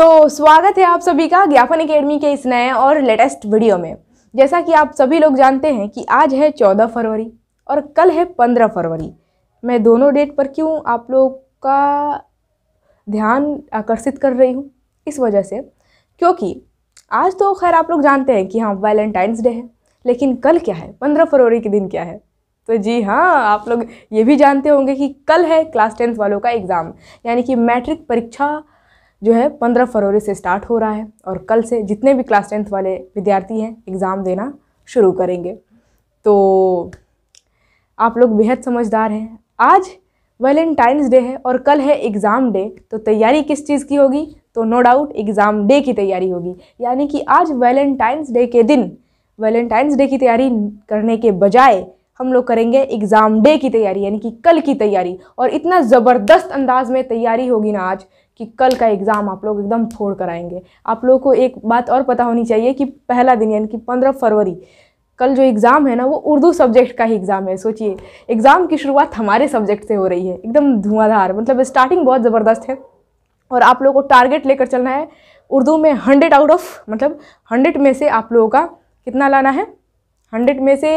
तो स्वागत है आप सभी का ज्ञापन एकेडमी के इस नए और लेटेस्ट वीडियो में जैसा कि आप सभी लोग जानते हैं कि आज है चौदह फरवरी और कल है पंद्रह फरवरी मैं दोनों डेट पर क्यों आप लोग का ध्यान आकर्षित कर रही हूँ इस वजह से क्योंकि आज तो खैर आप लोग जानते हैं कि हाँ वैलेंटाइंस डे है लेकिन कल क्या है पंद्रह फरवरी के दिन क्या है तो जी हाँ आप लोग ये भी जानते होंगे कि कल है क्लास टेंथ वालों का एग्ज़ाम यानी कि मैट्रिक परीक्षा जो है पंद्रह फरवरी से स्टार्ट हो रहा है और कल से जितने भी क्लास टेंथ वाले विद्यार्थी हैं एग्ज़ाम देना शुरू करेंगे तो आप लोग बेहद समझदार हैं आज वैलेंटाइंस डे है और कल है एग्ज़ाम डे तो तैयारी किस चीज़ की होगी तो नो डाउट एग्ज़ाम डे की तैयारी होगी यानी कि आज वैलेंटाइंस डे के दिन वैलेंटाइंस डे की तैयारी करने के बजाय हम लोग करेंगे एग्ज़ाम डे की तैयारी यानी कि कल की तैयारी और इतना ज़बरदस्त अंदाज में तैयारी होगी ना आज कि कल का एग्ज़ाम आप लोग एकदम फोड़ आएंगे आप लोगों को एक बात और पता होनी चाहिए कि पहला दिन यानी कि पंद्रह फरवरी कल जो एग्ज़ाम है ना वो उर्दू सब्जेक्ट का ही एग्ज़ाम है सोचिए एग्ज़ाम की शुरुआत हमारे सब्जेक्ट से हो रही है एकदम धुआंधार मतलब स्टार्टिंग बहुत ज़बरदस्त है और आप लोगों को टारगेट लेकर चलना है उर्दू में हंड्रेड आउट ऑफ मतलब हंड्रेड में से आप लोगों का कितना लाना है हंड्रेड में से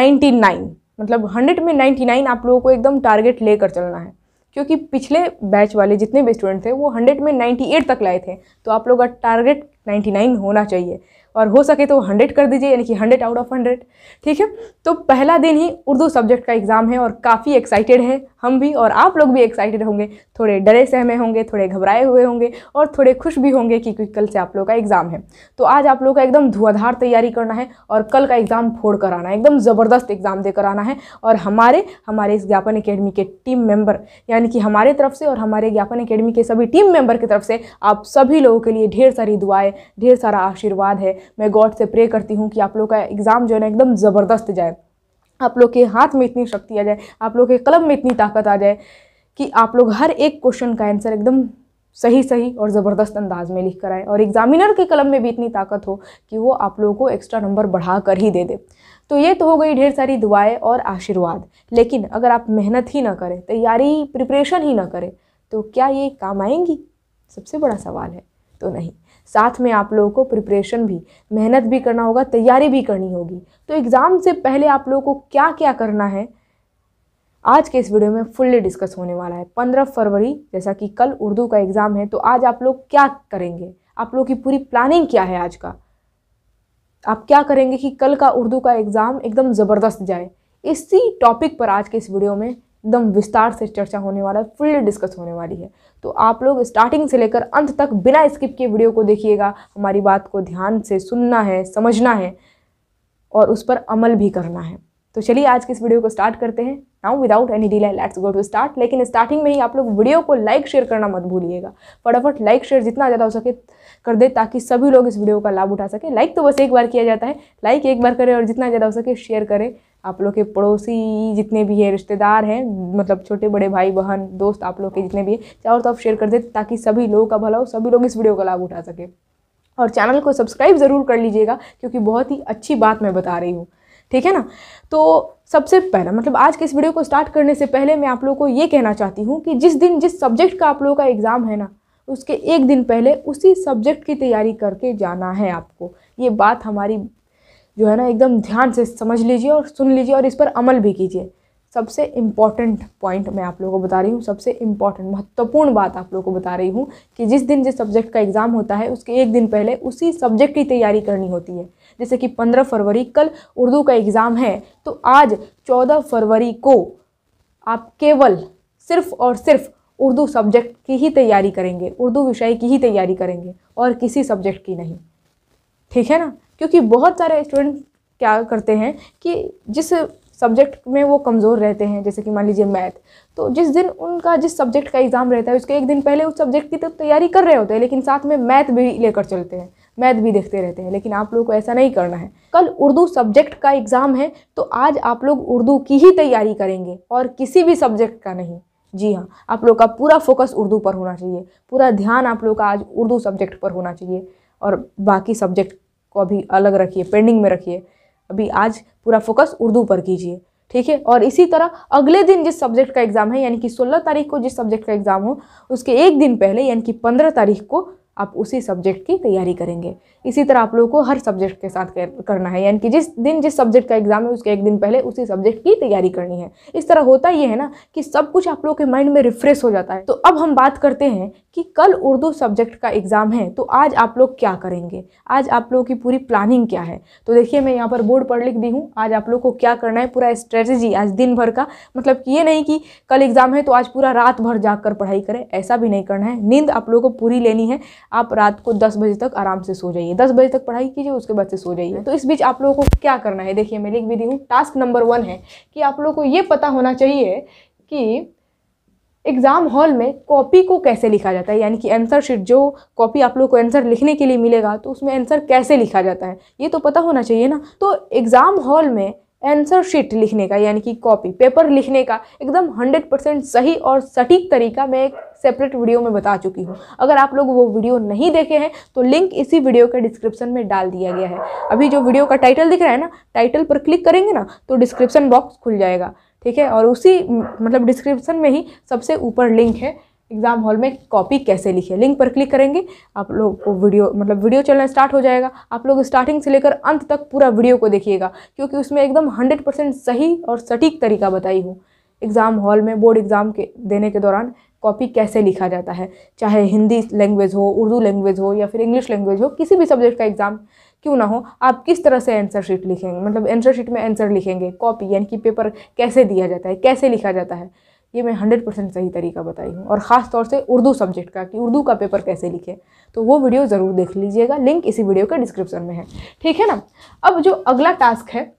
नाइन्टी नाइन मतलब हंड्रेड में नाइन्टी नाइन आप लोगों को एकदम टारगेट लेकर चलना है क्योंकि पिछले बैच वाले जितने भी स्टूडेंट थे वो हंड्रेड में नाइन्टी एट तक लाए थे तो आप लोग का टारगेट नाइन्टी नाइन होना चाहिए और हो सके तो हंड्रेड कर दीजिए यानी कि हंड्रेड आउट ऑफ हंड्रेड ठीक है तो पहला दिन ही उर्दू सब्जेक्ट का एग्ज़ाम है और काफ़ी एक्साइटेड है हम भी और आप लोग भी एक्साइटेड होंगे थोड़े डरे सहमे होंगे थोड़े घबराए हुए होंगे और थोड़े खुश भी होंगे कि कल से आप लोग का एग्ज़ाम है तो आज आप लोग का एकदम धुआधार तैयारी करना है और कल का एग्ज़ाम फोड़ कर आना है एकदम ज़बरदस्त एग्ज़ाम देकर आना है और हमारे हमारे इस ज्ञापन अकेडमी के टीम मेंबर यानी कि हमारे तरफ से और हमारे ज्ञापन अकेडमी के सभी टीम मेम्बर की तरफ से आप सभी लोगों के लिए ढेर सारी दुआएँ ढेर सारा आशीर्वाद है मैं गॉड से प्रे करती हूँ कि आप लोग का एग्ज़ाम जो है ना एकदम ज़बरदस्त जाए आप लोग के हाथ में इतनी शक्ति आ जाए आप लोग के कलम में इतनी ताकत आ जाए कि आप लोग हर एक क्वेश्चन का आंसर एकदम सही सही और ज़बरदस्त अंदाज में लिख कर आए और एग्जामिनर के कलम में भी इतनी ताकत हो कि वो आप लोगों को एक्स्ट्रा नंबर बढ़ा कर ही दे दे तो ये तो हो गई ढेर सारी दुआएं और आशीर्वाद लेकिन अगर आप मेहनत ही ना करें तैयारी प्रिपरेशन ही ना करें तो क्या ये काम आएंगी सबसे बड़ा सवाल है तो नहीं साथ में आप लोगों को प्रिपरेशन भी मेहनत भी करना होगा तैयारी भी करनी होगी तो एग्ज़ाम से पहले आप लोगों को क्या क्या करना है आज के इस वीडियो में फुल्ली डिस्कस होने वाला है पंद्रह फरवरी जैसा कि कल उर्दू का एग्ज़ाम है तो आज आप लोग क्या करेंगे आप लोग की पूरी प्लानिंग क्या है आज का आप क्या करेंगे कि कल का उर्दू का एग्ज़ाम एकदम ज़बरदस्त जाए इसी टॉपिक पर आज के इस वीडियो में एकदम विस्तार से चर्चा होने वाला है फुल डिस्कस होने वाली है तो आप लोग स्टार्टिंग से लेकर अंत तक बिना स्किप के वीडियो को देखिएगा हमारी बात को ध्यान से सुनना है समझना है और उस पर अमल भी करना है तो चलिए आज की इस वीडियो को स्टार्ट करते हैं now without any delay let's go to start लेकिन स्टार्टिंग में ही आप लोग वीडियो को लाइक शेयर करना मत भूलिएगा फटाफट लाइक शेयर जितना ज़्यादा हो सके कर दे ताकि सभी लोग इस वीडियो का लाभ उठा सके लाइक तो बस एक बार किया जाता है लाइक एक बार करें और जितना ज़्यादा हो सके शेयर करें आप लोग के पड़ोसी जितने भी हैं रिश्तेदार हैं मतलब छोटे बड़े भाई बहन दोस्त आप लोग के जितने भी है चारों तरफ शेयर कर दे ताकि सभी लोगों का भला हो सभी लोग इस वीडियो का लाभ उठा सके और चैनल को सब्सक्राइब ज़रूर कर लीजिएगा क्योंकि बहुत ही अच्छी बात मैं बता रही हूँ ठीक है ना तो सबसे पहला मतलब आज के इस वीडियो को स्टार्ट करने से पहले मैं आप लोगों को ये कहना चाहती हूँ कि जिस दिन जिस सब्जेक्ट का आप लोगों का एग्ज़ाम है ना उसके एक दिन पहले उसी सब्जेक्ट की तैयारी करके जाना है आपको ये बात हमारी जो है ना एकदम ध्यान से समझ लीजिए और सुन लीजिए और इस पर अमल भी कीजिए सबसे इम्पॉर्टेंट पॉइंट मैं आप लोगों को बता रही हूँ सबसे इम्पॉर्टेंट महत्वपूर्ण बात आप लोगों को बता रही हूँ कि जिस दिन जिस सब्जेक्ट का एग्ज़ाम होता है उसके एक दिन पहले उसी सब्जेक्ट की तैयारी करनी होती है जैसे कि पंद्रह फरवरी कल उर्दू का एग्ज़ाम है तो आज चौदह फरवरी को आप केवल सिर्फ और सिर्फ उर्दू सब्जेक्ट की ही तैयारी करेंगे उर्दू विषय की ही तैयारी करेंगे और किसी सब्जेक्ट की नहीं ठीक है ना क्योंकि बहुत सारे स्टूडेंट क्या करते हैं कि जिस सब्जेक्ट में वो कमज़ोर रहते हैं जैसे कि मान लीजिए मैथ तो जिस दिन उनका जिस सब्जेक्ट का एग्ज़ाम रहता है उसके एक दिन पहले उस सब्जेक्ट की तो तैयारी कर रहे होते हैं लेकिन साथ में मैथ भी लेकर चलते हैं मैथ भी देखते रहते हैं लेकिन आप लोग को ऐसा नहीं करना है कल उर्दू सब्जेक्ट का एग्ज़ाम है तो आज आप लोग उर्दू की ही तैयारी करेंगे और किसी भी सब्जेक्ट का नहीं जी हाँ आप लोग का पूरा फोकस उर्दू पर होना चाहिए पूरा ध्यान आप लोग का आज उर्दू सब्जेक्ट पर होना चाहिए और बाकी सब्जेक्ट को अभी अलग रखिए पेंडिंग में रखिए अभी आज पूरा फोकस उर्दू पर कीजिए ठीक है और इसी तरह अगले दिन जिस सब्जेक्ट का एग्ज़ाम है यानी कि 16 तारीख को जिस सब्जेक्ट का एग्ज़ाम हो उसके एक दिन पहले यानी कि 15 तारीख को आप उसी सब्जेक्ट की तैयारी करेंगे इसी तरह आप लोगों को हर सब्जेक्ट के साथ करना है यानी कि जिस दिन जिस सब्जेक्ट का एग्जाम है उसके एक दिन पहले उसी सब्जेक्ट की तैयारी करनी है इस तरह होता ये है ना कि सब कुछ आप लोगों के माइंड में रिफ्रेश हो जाता है तो अब हम बात करते हैं कि कल उर्दू सब्जेक्ट का एग्ज़ाम है तो आज आप लोग क्या करेंगे आज आप लोगों की पूरी प्लानिंग क्या है तो देखिए मैं यहाँ पर बोर्ड पढ़ लिख दी हूँ आज आप लोग को क्या करना है पूरा स्ट्रेटेजी आज दिन भर का मतलब कि ये नहीं कि कल एग्ज़ाम है तो आज पूरा रात भर जाकर पढ़ाई करें ऐसा भी नहीं करना है नींद आप लोगों को पूरी लेनी है आप रात को दस बजे तक आराम से सो जाइए दस बजे तक पढ़ाई कीजिए उसके बाद से सो जाइए हम्म। तो इस बीच आप लोगों को क्या करना है देखिए मैं लिख भी दी हूँ टास्क नंबर वन है कि आप लोगों को ये पता होना चाहिए कि एग्ज़ाम हॉल में कॉपी को कैसे लिखा जाता है यानी कि आंसर शीट जो कॉपी आप लोग को आंसर लिखने के लिए मिलेगा तो उसमें आंसर कैसे लिखा जाता है ये तो पता होना चाहिए ना तो एग्ज़ाम हॉल में आंसर शीट लिखने का यानी कि कॉपी पेपर लिखने का एकदम 100 परसेंट सही और सटीक तरीका मैं एक सेपरेट वीडियो में बता चुकी हूँ अगर आप लोग वो वीडियो नहीं देखे हैं तो लिंक इसी वीडियो के डिस्क्रिप्शन में डाल दिया गया है अभी जो वीडियो का टाइटल दिख रहा है ना टाइटल पर क्लिक करेंगे ना तो डिस्क्रिप्शन बॉक्स खुल जाएगा ठीक है और उसी मतलब डिस्क्रिप्शन में ही सबसे ऊपर लिंक है एग्ज़ाम हॉल में कॉपी कैसे लिखे लिंक पर क्लिक करेंगे आप लोग को वीडियो मतलब वीडियो चलना स्टार्ट हो जाएगा आप लोग स्टार्टिंग से लेकर अंत तक पूरा वीडियो को देखिएगा क्योंकि उसमें एकदम हंड्रेड परसेंट सही और सटीक तरीका बताई हूँ एग्ज़ाम हॉल में बोर्ड एग्ज़ाम के देने के दौरान कॉपी कैसे लिखा जाता है चाहे हिंदी लैंग्वेज हो उर्दू लैंग्वेज हो या फिर इंग्लिश लैंग्वेज हो किसी भी सब्जेक्ट का एग्ज़ाम क्यों ना हो आप किस तरह से आंसर शीट लिखेंगे मतलब आंसर शीट में आंसर लिखेंगे कॉपी यानी कि पेपर कैसे दिया जाता है कैसे लिखा जाता है ये मैं हंड्रेड परसेंट सही तरीका बताई हूँ और ख़ास तौर से उर्दू सब्जेक्ट का कि उर्दू का पेपर कैसे लिखे तो वो वीडियो ज़रूर देख लीजिएगा लिंक इसी वीडियो के डिस्क्रिप्शन में है ठीक है ना अब जो अगला टास्क है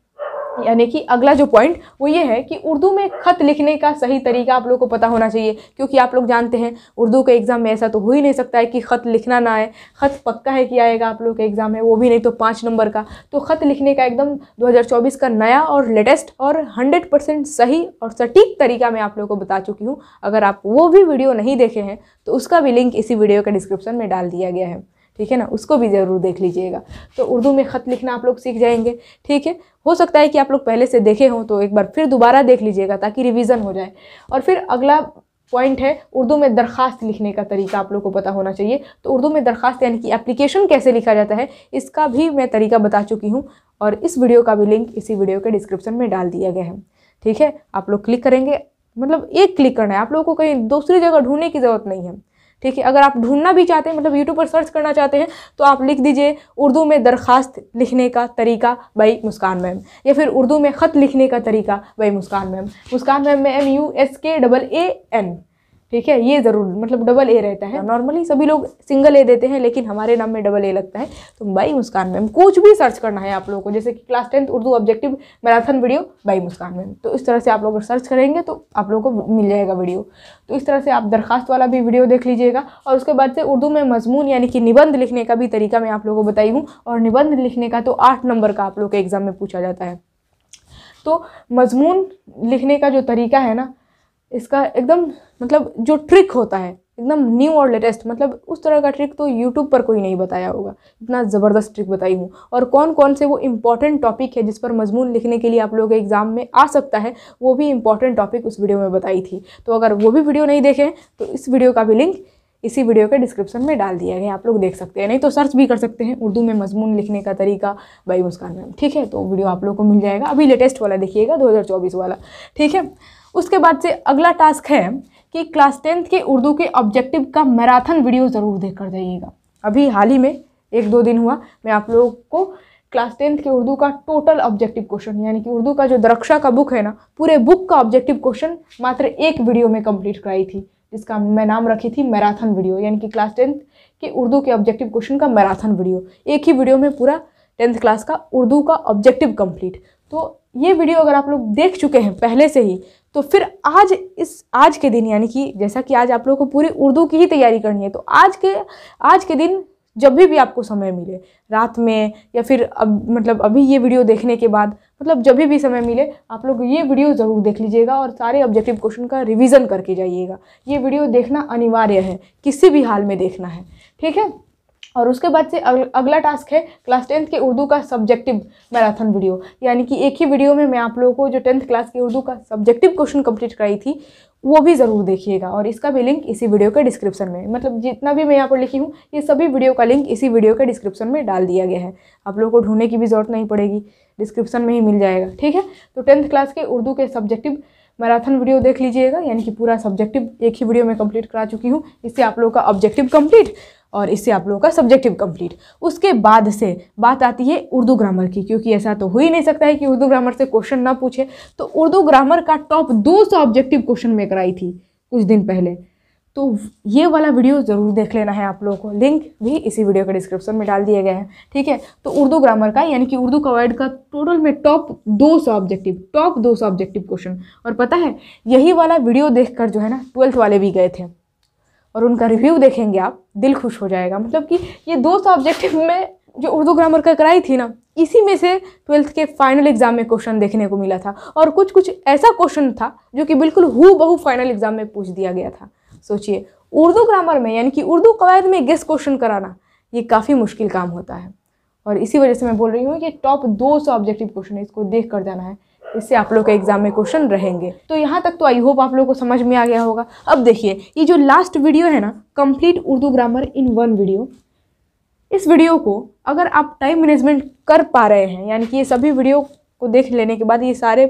यानी कि अगला जो पॉइंट वो ये है कि उर्दू में ख़त लिखने का सही तरीका आप लोग को पता होना चाहिए क्योंकि आप लोग जानते हैं उर्दू के एग्ज़ाम में ऐसा तो हो ही नहीं सकता है कि ख़त लिखना ना आए ख़त पक्का है कि आएगा आप लोग के एग्ज़ाम है वो भी नहीं तो पाँच नंबर का तो ख़त लिखने का एकदम दो का नया और लेटेस्ट और हंड्रेड सही और सटीक तरीका मैं आप लोग को बता चुकी हूँ अगर आप वो भी वीडियो नहीं देखे हैं तो उसका भी लिंक इसी वीडियो के डिस्क्रिप्शन में डाल दिया गया है ठीक है ना उसको भी ज़रूर देख लीजिएगा तो उर्दू में ख़त लिखना आप लोग सीख जाएंगे ठीक है हो सकता है कि आप लोग पहले से देखे हों तो एक बार फिर दोबारा देख लीजिएगा ताकि रिवीजन हो जाए और फिर अगला पॉइंट है उर्दू में दरख्वास्त लिखने का तरीका आप लोग को पता होना चाहिए तो उर्दू में दरख्वास्त यानी कि एप्लीकेशन कैसे लिखा जाता है इसका भी मैं तरीका बता चुकी हूँ और इस वीडियो का भी लिंक इसी वीडियो के डिस्क्रिप्शन में डाल दिया गया है ठीक है आप लोग क्लिक करेंगे मतलब एक क्लिक करना है आप लोगों को कहीं दूसरी जगह ढूंढने की ज़रूरत नहीं है ठीक है अगर आप ढूंढना भी चाहते हैं मतलब यूट्यूब पर सर्च करना चाहते हैं तो आप लिख दीजिए उर्दू में दरख्वास्त लिखने का तरीका बाई मुस्कान मैम या फिर उर्दू में ख़त लिखने का तरीका by Muskan ma'am Muskan ma'am में एम यू एस के डबल ए एन ठीक है ये ज़रूर मतलब डबल ए रहता है नॉर्मली सभी लोग सिंगल ए देते हैं लेकिन हमारे नाम में डबल ए लगता है तो बाई मुस्कान मैम कुछ भी सर्च करना है आप लोगों को जैसे कि class tenth Urdu objective marathon video by Muskan ma'am तो इस तरह से आप लोग अगर सर्च करेंगे तो आप लोगों को मिल जाएगा वीडियो तो इस तरह से आप दरखास्त वाला भी वीडियो देख लीजिएगा और उसके बाद से उर्दू में मजमून यानी कि निबंध लिखने का भी तरीका मैं आप लोगों को बताई हूँ और निबंध लिखने का तो आठ नंबर का आप लोग के एग्ज़ाम में पूछा जाता है तो मजमून लिखने का जो तरीका है ना इसका एकदम मतलब जो ट्रिक होता है एकदम न्यू और लेटेस्ट मतलब उस तरह का ट्रिक तो यूट्यूब पर कोई नहीं बताया होगा इतना ज़बरदस्त ट्रिक बताई हूँ और कौन कौन से वो इम्पॉर्टेंट टॉपिक है जिस पर मजमून लिखने के लिए आप लोगों के एग्ज़ाम में आ सकता है वो भी इम्पॉर्टेंट टॉपिक उस वीडियो में बताई थी तो अगर वो भी वीडियो नहीं देखें तो इस वीडियो का भी लिंक इसी वीडियो के डिस्क्रिप्शन में डाल दिया गया आप लोग देख सकते हैं नहीं तो सर्च भी कर सकते हैं उर्दू में मजमून लिखने का तरीका बाई मुस्कान मैम ठीक है तो वीडियो आप लोग को मिल जाएगा अभी लेटेस्ट वाला देखिएगा दो वाला ठीक है उसके बाद से अगला टास्क है कि क्लास टेंथ के उर्दू के ऑब्जेक्टिव का मैराथन वीडियो ज़रूर देख कर जाइएगा अभी हाल ही में एक दो दिन हुआ मैं आप लोगों को क्लास टेंथ के उर्दू का टोटल ऑब्जेक्टिव क्वेश्चन यानी कि उर्दू का जो दरक्षा का बुक है ना पूरे बुक का ऑब्जेक्टिव क्वेश्चन मात्र एक वीडियो में कंप्लीट कराई थी जिसका मैं नाम रखी थी मैराथन वीडियो यानी कि क्लास टेंथ के उर्दू के ऑब्जेक्टिव क्वेश्चन का मैराथन वीडियो एक ही वीडियो में पूरा टेंथ क्लास का उर्दू का ऑब्जेक्टिव कम्प्लीट तो ये वीडियो अगर आप लोग देख चुके हैं पहले से ही तो फिर आज इस आज के दिन यानी कि जैसा कि आज आप लोगों को पूरी उर्दू की ही तैयारी करनी है तो आज के आज के दिन जब भी भी आपको समय मिले रात में या फिर अब मतलब अभी ये वीडियो देखने के बाद मतलब जब भी समय मिले आप लोग ये वीडियो ज़रूर देख लीजिएगा और सारे ऑब्जेक्टिव क्वेश्चन का रिविज़न करके जाइएगा ये वीडियो देखना अनिवार्य है किसी भी हाल में देखना है ठीक है और उसके बाद से अगला टास्क है क्लास टेंथ के उर्दू का सब्जेक्टिव मैराथन वीडियो यानी कि एक ही वीडियो में मैं आप लोगों को जो टेंथ क्लास की उर्दू का सब्जेक्टिव क्वेश्चन कंप्लीट कराई थी वो भी ज़रूर देखिएगा और इसका भी लिंक इसी वीडियो के डिस्क्रिप्शन में मतलब जितना भी मैं यहाँ पर लिखी हूँ ये सभी वीडियो का लिंक इसी वीडियो के डिस्क्रिप्शन में डाल दिया गया है आप लोगों को ढूंढने की भी ज़रूरत नहीं पड़ेगी डिस्क्रिप्शन में ही मिल जाएगा ठीक है तो टेंथ क्लास के उर्दू के सब्जेक्टिव मैराथन वीडियो देख लीजिएगा यानी कि पूरा सब्जेक्टिव एक ही वीडियो में कंप्लीट करा चुकी हूँ इससे आप लोगों का ऑब्जेक्टिव कंप्लीट और इससे आप लोगों का सब्जेक्टिव कंप्लीट उसके बाद से बात आती है उर्दू ग्रामर की क्योंकि ऐसा तो हो ही नहीं सकता है कि उर्दू ग्रामर से क्वेश्चन ना पूछे तो उर्दू ग्रामर का टॉप दो सौ ऑब्जेक्टिव क्वेश्चन में कराई थी कुछ दिन पहले तो ये वाला वीडियो ज़रूर देख लेना है आप लोगों को लिंक भी इसी वीडियो के डिस्क्रिप्शन में डाल दिए गए हैं ठीक है तो उर्दू ग्रामर का यानी कि उर्दू कवायद का टोटल में टॉप दो सौ ऑब्जेक्टिव टॉप दो सौ ऑब्जेक्टिव क्वेश्चन और पता है यही वाला वीडियो देखकर जो है ना ट्वेल्थ वाले भी गए थे और उनका रिव्यू देखेंगे आप दिल खुश हो जाएगा मतलब कि ये दो सौ ऑब्जेक्टिव में जो उर्दू ग्रामर का कराई थी ना इसी में से ट्वेल्थ के फाइनल एग्ज़ाम में क्वेश्चन देखने को मिला था और कुछ कुछ ऐसा क्वेश्चन था जो कि बिल्कुल हु बहु फाइनल एग्ज़ाम में पूछ दिया गया था सोचिए उर्दू ग्रामर में यानी कि उर्दू कवायद में गेस्ट क्वेश्चन कराना ये काफ़ी मुश्किल काम होता है और इसी वजह से मैं बोल रही हूँ ये टॉप 200 ऑब्जेक्टिव क्वेश्चन है इसको देख कर जाना है इससे आप लोग के एग्जाम में क्वेश्चन रहेंगे तो यहाँ तक तो आई होप आप लोग को समझ में आ गया होगा अब देखिए ये जो लास्ट वीडियो है ना complete Urdu grammar in one video इस वीडियो को अगर आप टाइम मैनेजमेंट कर पा रहे हैं यानी कि ये सभी वीडियो को देख लेने के बाद ये सारे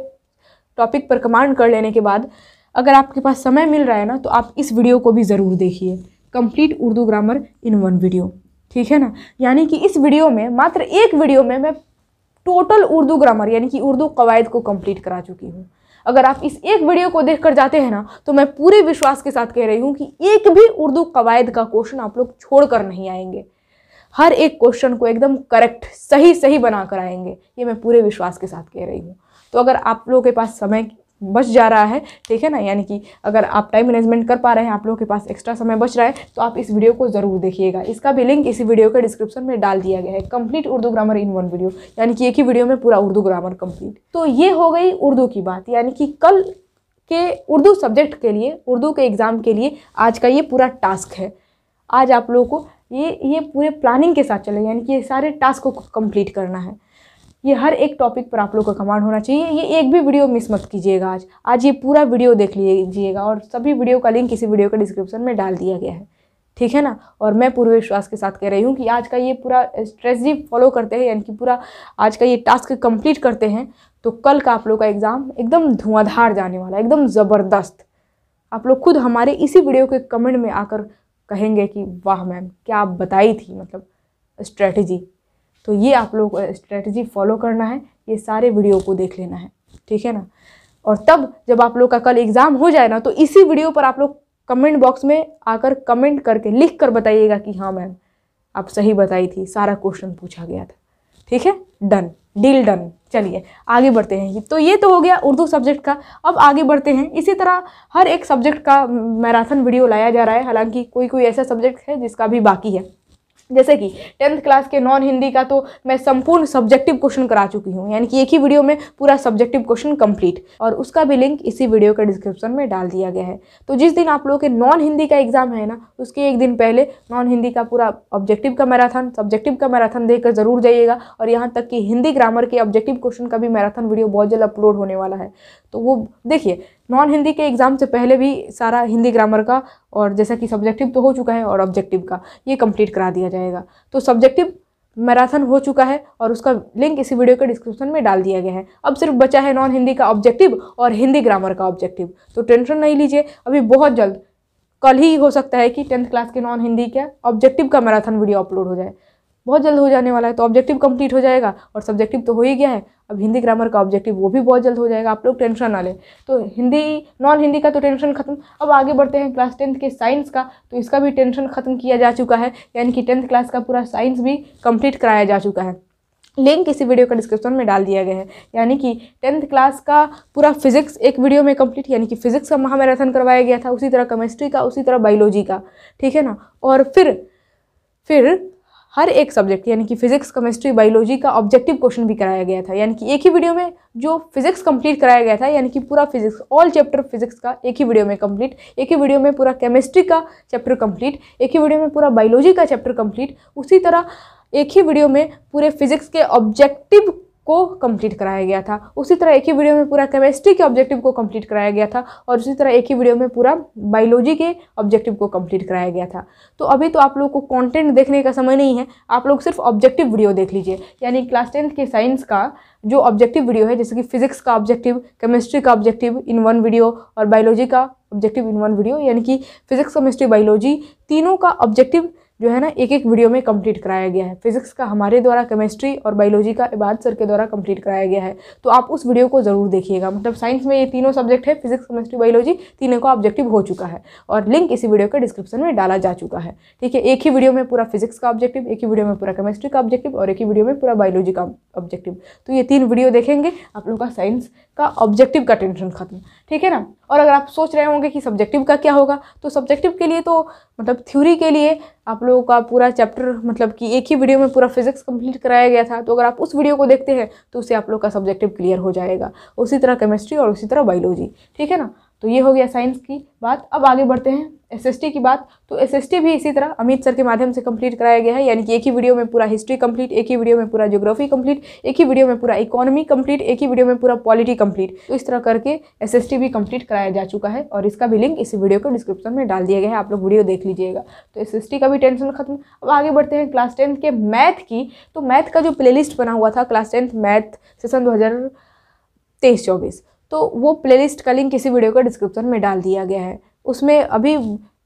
टॉपिक पर कमांड कर लेने के बाद अगर आपके पास समय मिल रहा है ना तो आप इस वीडियो को भी ज़रूर देखिए complete Urdu grammar in one video ठीक है ना यानी कि इस वीडियो में मात्र एक वीडियो में मैं टोटल उर्दू ग्रामर यानी कि उर्दू कवायद को कंप्लीट करा चुकी हूँ अगर आप इस एक वीडियो को देख कर जाते हैं ना तो मैं पूरे विश्वास के साथ कह रही हूँ कि एक भी उर्दू कवायद का क्वेश्चन आप लोग छोड़ कर नहीं आएंगे हर एक क्वेश्चन को एकदम करेक्ट सही सही बना कर आएंगे ये मैं पूरे विश्वास के साथ कह रही हूँ तो अगर आप लोगों के पास समय बच जा रहा है ठीक है ना यानी कि अगर आप टाइम मैनेजमेंट कर पा रहे हैं आप लोगों के पास एक्स्ट्रा समय बच रहा है तो आप इस वीडियो को ज़रूर देखिएगा इसका भी लिंक इसी वीडियो के डिस्क्रिप्शन में डाल दिया गया है complete Urdu grammar in one video यानी कि एक ही वीडियो में पूरा उर्दू ग्रामर कंप्लीट तो ये हो गई उर्दू की बात यानी कि कल के उर्दू सब्जेक्ट के लिए उर्दू के एग्ज़ाम के लिए आज का ये पूरा टास्क है आज आप लोगों को ये ये पूरे प्लानिंग के साथ चले यानी कि ये सारे टास्क को कम्प्लीट करना है ये हर एक टॉपिक पर आप लोग का कमांड होना चाहिए ये एक भी वीडियो मिस मत कीजिएगा आज आज ये पूरा वीडियो देख लीजिएगा और सभी वीडियो का लिंक इसी वीडियो के डिस्क्रिप्शन में डाल दिया गया है ठीक है ना और मैं पूरे विश्वास के साथ कह रही हूँ कि आज का ये पूरा स्ट्रेटजी फॉलो करते हैं यानी कि पूरा आज का ये टास्क कंप्लीट करते हैं तो कल का आप लोग का एग्ज़ाम एकदम धुआंधार जाने वाला एकदम ज़बरदस्त आप लोग खुद हमारे इसी वीडियो के कमेंट में आकर कहेंगे कि वाह मैम क्या आप बताई थी मतलब स्ट्रेटजी तो ये आप लोग को स्ट्रेटजी फॉलो करना है ये सारे वीडियो को देख लेना है ठीक है ना और तब जब आप लोग का कल एग्ज़ाम हो जाए ना तो इसी वीडियो पर आप लोग कमेंट बॉक्स में आकर कमेंट करके लिख कर बताइएगा कि हाँ मैम आप सही बताई थी सारा क्वेश्चन पूछा गया था ठीक है डन डील डन चलिए आगे बढ़ते हैं तो ये तो हो गया उर्दू सब्जेक्ट का अब आगे बढ़ते हैं इसी तरह हर एक सब्जेक्ट का मैराथन वीडियो लाया जा रहा है हालांकि कोई कोई ऐसा सब्जेक्ट है जिसका भी बाकी है जैसे कि टेंथ क्लास के नॉन हिंदी का तो मैं संपूर्ण सब्जेक्टिव क्वेश्चन करा चुकी हूँ यानी कि एक ही वीडियो में पूरा सब्जेक्टिव क्वेश्चन कंप्लीट और उसका भी लिंक इसी वीडियो के डिस्क्रिप्शन में डाल दिया गया है तो जिस दिन आप लोगों के नॉन हिंदी का एग्जाम है ना उसके एक दिन पहले नॉन हिंदी का पूरा ऑब्जेक्टिव का मैराथन सब्जेक्टिव का मैराथन देखकर ज़रूर जाइएगा और यहाँ तक कि हिंदी ग्रामर के ऑब्जेक्टिव क्वेश्चन का भी मैराथन वीडियो बहुत जल्द अपलोड होने वाला है तो वो देखिए नॉन हिंदी के एग्ज़ाम से पहले भी सारा हिंदी ग्रामर का और जैसा कि सब्जेक्टिव तो हो चुका है और ऑब्जेक्टिव का ये कंप्लीट करा दिया जाएगा तो सब्जेक्टिव मैराथन हो चुका है और उसका लिंक इसी वीडियो के डिस्क्रिप्शन में डाल दिया गया है अब सिर्फ बचा है नॉन हिंदी का ऑब्जेक्टिव और हिंदी ग्रामर का ऑब्जेक्टिव तो टेंशन नहीं लीजिए अभी बहुत जल्द कल ही हो सकता है कि टेंथ क्लास के नॉन हिंदी का ऑब्जेक्टिव का मैराथन वीडियो अपलोड हो जाए बहुत जल्द हो जाने वाला है तो ऑब्जेक्टिव कंप्लीट हो जाएगा और सब्जेक्टिव तो हो ही गया है अब हिंदी ग्रामर का ऑब्जेक्टिव वो भी बहुत जल्द हो जाएगा आप लोग टेंशन ना लें तो हिंदी नॉन हिंदी का तो टेंशन खत्म अब आगे बढ़ते हैं क्लास टेंथ के साइंस का तो इसका भी टेंशन खत्म किया जा चुका है यानी कि टेंथ क्लास का पूरा साइंस भी कंप्लीट कराया जा चुका है लिंक इसी वीडियो का डिस्क्रिप्शन में डाल दिया गया है यानी कि टेंथ क्लास का पूरा फिजिक्स एक वीडियो में कंप्लीट यानी कि फिजिक्स का महामैराथन करवाया गया था उसी तरह केमिस्ट्री का उसी तरह बायोलॉजी का ठीक है ना और फिर फिर हर एक सब्जेक्ट यानी कि फिजिक्स केमिस्ट्री बायोलॉजी का ऑब्जेक्टिव क्वेश्चन भी कराया गया था यानी कि एक ही वीडियो में जो फिजिक्स कंप्लीट कराया गया था यानी कि पूरा फिजिक्स ऑल चैप्टर फिजिक्स का एक ही वीडियो में कंप्लीट एक ही वीडियो में पूरा केमिस्ट्री का चैप्टर कंप्लीट एक ही वीडियो में पूरा बायोलॉजी का चैप्टर कंप्लीट उसी तरह एक ही वीडियो में पूरे फिजिक्स के ऑब्जेक्टिव को कंप्लीट कराया गया था उसी तरह एक ही वीडियो में पूरा केमिस्ट्री के ऑब्जेक्टिव को कंप्लीट कराया गया था और उसी तरह एक ही वीडियो में पूरा बायोलॉजी के ऑब्जेक्टिव को कंप्लीट कराया गया था तो अभी तो आप लोग को कंटेंट देखने का समय नहीं है आप लोग सिर्फ ऑब्जेक्टिव वीडियो देख लीजिए यानी क्लास टेंथ के साइंस का जो ऑब्जेक्टिव वीडियो है जैसे कि फिजिक्स का ऑब्जेक्टिव केमिस्ट्री का ऑब्जेक्टिव इन वन वीडियो और बायोलॉजी का ऑब्जेक्टिव इन वन वीडियो यानी कि फिजिक्स केमिस्ट्री बायोलॉजी तीनों का ऑब्जेक्टिव जो है ना एक एक वीडियो में कंप्लीट कराया गया है फिजिक्स का हमारे द्वारा केमिस्ट्री और बायोलॉजी का इबाद सर के द्वारा कंप्लीट कराया गया है तो आप उस वीडियो को ज़रूर देखिएगा मतलब साइंस में ये तीनों सब्जेक्ट है फिजिक्स केमिस्ट्री बायोलॉजी तीनों का ऑब्जेक्टिव हो चुका है और लिंक इसी वीडियो के डिस्क्रिप्शन में डाला जा चुका है ठीक है एक ही वीडियो में पूरा फिजिक्स का ऑब्जेक्टिव एक ही वीडियो में पूरा केमिस्ट्री का ऑब्जेक्टिव और एक ही वीडियो में पूरा बायोलॉजी का ऑब्जेक्टिव तो ये तीन वीडियो देखेंगे आप लोग का साइंस का ऑब्जेक्टिव का टेंशन खत्म ठीक है ना और अगर आप सोच रहे होंगे कि सब्जेक्टिव का क्या होगा तो सब्जेक्टिव के लिए तो मतलब थ्योरी के लिए आप लोगों का पूरा चैप्टर मतलब कि एक ही वीडियो में पूरा फिजिक्स कंप्लीट कराया गया था तो अगर आप उस वीडियो को देखते हैं तो उससे आप लोग का सब्जेक्टिव क्लियर हो जाएगा उसी तरह केमिस्ट्री और उसी तरह बायोलॉजी ठीक है ना तो ये हो गया साइंस की बात अब आगे बढ़ते हैं एसएसटी की बात तो एसएसटी भी इसी तरह अमित सर के माध्यम से कंप्लीट कराया गया है यानी कि एक ही वीडियो में पूरा हिस्ट्री कंप्लीट एक ही वीडियो में पूरा ज्योग्राफी कंप्लीट एक ही वीडियो में पूरा इकोनॉमी कंप्लीट एक ही वीडियो में पूरा पॉलिटी कंप्लीट तो इस तरह करके एसएसटी भी कंप्लीट कराया जा चुका है और इसका भी लिंक इस वीडियो को डिस्क्रिप्शन में डाल दिया गया है आप लोग वीडियो देख लीजिएगा तो एस का भी टेंशन खत्म अब आगे बढ़ते हैं क्लास टेंथ के मैथ की तो मैथ का जो लिस्ट बना हुआ था क्लास टेंथ मैथ सेसन दो हज़ार तेईस चौबीस तो वो प्लेलिस्ट का लिंक किसी वीडियो का डिस्क्रिप्शन में डाल दिया गया है उसमें अभी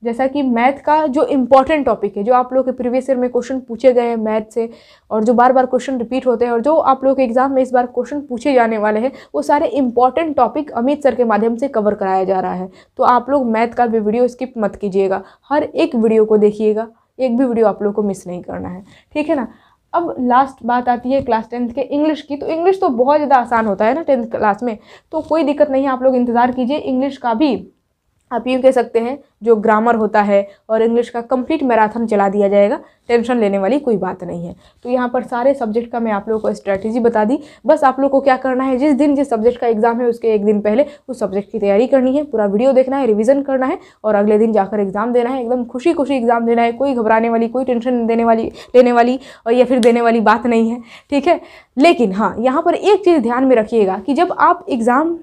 जैसा कि मैथ का जो इम्पोर्टेंट टॉपिक है जो आप लोग के प्रीवियस ईयर में क्वेश्चन पूछे गए हैं मैथ से और जो बार बार क्वेश्चन रिपीट होते हैं और जो आप लोग के एग्जाम में इस बार क्वेश्चन पूछे जाने वाले हैं वो सारे इंपॉर्टेंट टॉपिक अमित सर के माध्यम से कवर कराया जा रहा है तो आप लोग मैथ का भी वीडियो स्किप मत कीजिएगा हर एक वीडियो को देखिएगा एक भी वीडियो आप लोग को मिस नहीं करना है ठीक है ना अब लास्ट बात आती है क्लास टेंथ के इंग्लिश की तो इंग्लिश तो बहुत ज़्यादा आसान होता है ना टेंथ क्लास में तो कोई दिक्कत नहीं है आप लोग इंतज़ार कीजिए इंग्लिश का भी आप यूँ कह सकते हैं जो ग्रामर होता है और इंग्लिश का कंप्लीट मैराथन चला दिया जाएगा टेंशन लेने वाली कोई बात नहीं है तो यहाँ पर सारे सब्जेक्ट का मैं आप लोगों को स्ट्रैटेजी बता दी बस आप लोग को क्या करना है जिस दिन जिस सब्जेक्ट का एग्ज़ाम है उसके एक दिन पहले उस सब्जेक्ट की तैयारी करनी है पूरा वीडियो देखना है रिविज़न करना है और अगले दिन जाकर एग्ज़ाम देना है एकदम खुशी खुशी एग्ज़ाम देना है कोई घबराने वाली कोई टेंशन देने वाली लेने वाली और या फिर देने वाली बात नहीं है ठीक है लेकिन हाँ यहाँ पर एक चीज़ ध्यान में रखिएगा कि जब आप एग्ज़ाम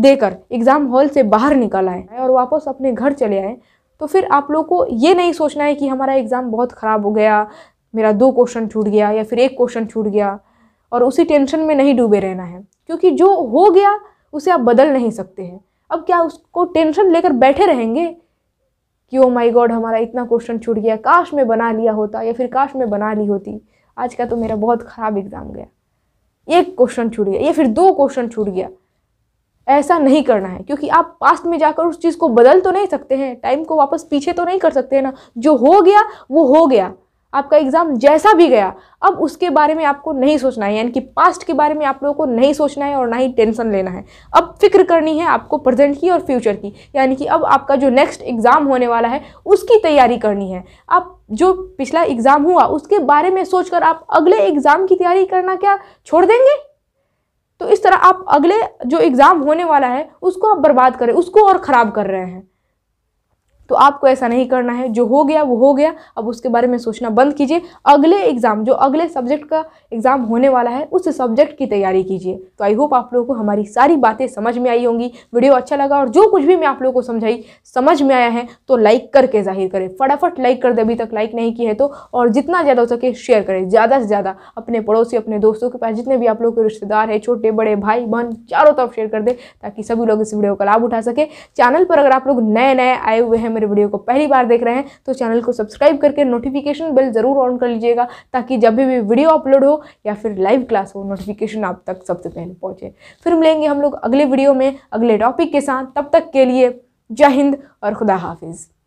देकर एग्ज़ाम हॉल से बाहर निकल आए और वापस अपने घर चले आए तो फिर आप लोग को ये नहीं सोचना है कि हमारा एग्ज़ाम बहुत ख़राब हो गया मेरा दो क्वेश्चन छूट गया या फिर एक क्वेश्चन छूट गया और उसी टेंशन में नहीं डूबे रहना है क्योंकि जो हो गया उसे आप बदल नहीं सकते हैं अब क्या उसको टेंशन लेकर बैठे रहेंगे कि ओ माय गॉड हमारा इतना क्वेश्चन छूट गया काश में बना लिया होता या फिर काश में बना ली होती आज का तो मेरा बहुत ख़राब एग्ज़ाम गया एक क्वेश्चन छूट गया या फिर दो क्वेश्चन छूट गया ऐसा नहीं करना है क्योंकि आप पास्ट में जाकर उस चीज़ को बदल तो नहीं सकते हैं टाइम को वापस पीछे तो नहीं कर सकते हैं ना जो हो गया वो हो गया आपका एग्ज़ाम जैसा भी गया अब उसके बारे में आपको नहीं सोचना है यानी कि पास्ट के बारे में आप लोगों को नहीं सोचना है और ना ही टेंशन लेना है अब फिक्र करनी है आपको प्रेजेंट की और फ्यूचर की यानी कि अब आपका जो नेक्स्ट एग्ज़ाम होने वाला है उसकी तैयारी करनी है आप जो पिछला एग्ज़ाम हुआ उसके बारे में सोचकर आप अगले एग्ज़ाम की तैयारी करना क्या छोड़ देंगे तो इस तरह आप अगले जो एग्ज़ाम होने वाला है उसको आप बर्बाद कर रहे हैं उसको और ख़राब कर रहे हैं तो आपको ऐसा नहीं करना है जो हो गया वो हो गया अब उसके बारे में सोचना बंद कीजिए अगले एग्ज़ाम जो अगले सब्जेक्ट का एग्ज़ाम होने वाला है उस सब्जेक्ट की तैयारी कीजिए तो आई होप आप लोगों को हमारी सारी बातें समझ में आई होंगी वीडियो अच्छा लगा और जो कुछ भी मैं आप लोगों को समझाई समझ में आया है तो लाइक करके जाहिर करें फटाफट लाइक कर दे अभी तक लाइक नहीं किया है तो और जितना ज़्यादा हो सके शेयर करें ज़्यादा से ज़्यादा अपने पड़ोसी अपने दोस्तों के पास जितने भी आप लोग के रिश्तेदार हैं छोटे बड़े भाई बहन चारों तरफ शेयर कर दें ताकि सभी लोग इस वीडियो का लाभ उठा सके चैनल पर अगर आप लोग नए नए आए हुए हैं मेरे वीडियो को पहली बार देख रहे हैं तो चैनल को सब्सक्राइब करके नोटिफिकेशन बिल ज़रूर ऑन कर लीजिएगा ताकि जब भी वीडियो अपलोड हो या फिर लाइव क्लास हो नोटिफिकेशन आप तक सबसे पहले पहुँचे फिर मिलेंगे हम लोग अगले वीडियो में अगले टॉपिक के साथ तब तक के लिए जय हिंद और खुदा हाफिज़